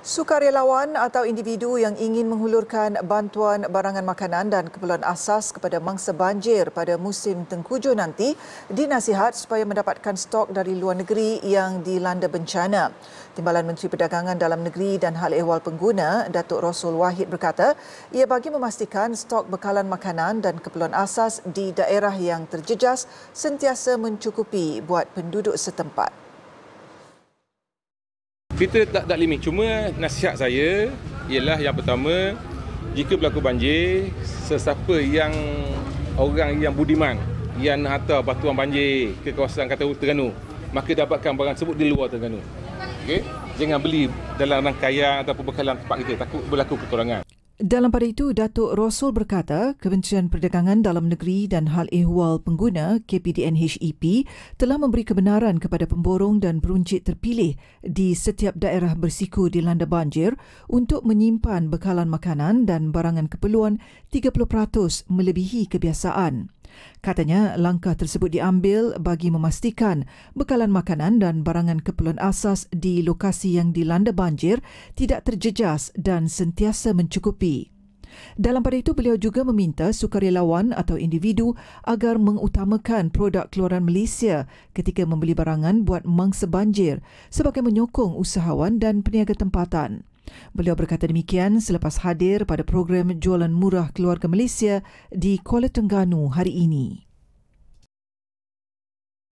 Sukarelawan atau individu yang ingin menghulurkan bantuan barangan makanan dan keperluan asas kepada mangsa banjir pada musim tengkujuh nanti dinasihat supaya mendapatkan stok dari luar negeri yang dilanda bencana. Timbalan Menteri Perdagangan Dalam Negeri dan Hal Ehwal Pengguna, Datuk Rasul Wahid berkata, ia bagi memastikan stok bekalan makanan dan keperluan asas di daerah yang terjejas sentiasa mencukupi buat penduduk setempat kita tak tak limit cuma nasihat saya ialah yang pertama jika berlaku banjir sesiapa yang orang yang budiman yang hantar batuan banjir ke kawasan kata Terengganu maka dapatkan barang tersebut di luar Terengganu okey jangan beli dalam rangkaian ataupun bekalan tempat kita takut berlaku kekurangan dalam pada itu, Datuk Rosul berkata, Kementerian Perdagangan Dalam Negeri dan Hal Ehwal Pengguna KPDN HEP telah memberi kebenaran kepada pemborong dan peruncit terpilih di setiap daerah bersiku di landa banjir untuk menyimpan bekalan makanan dan barangan keperluan 30% melebihi kebiasaan. Katanya langkah tersebut diambil bagi memastikan bekalan makanan dan barangan keperluan asas di lokasi yang dilanda banjir tidak terjejas dan sentiasa mencukupi. Dalam pada itu, beliau juga meminta sukarelawan atau individu agar mengutamakan produk keluaran Malaysia ketika membeli barangan buat mangsa banjir sebagai menyokong usahawan dan peniaga tempatan. Beliau berkata demikian selepas hadir pada program jualan murah keluarga Malaysia di Kuala Tengganu hari ini.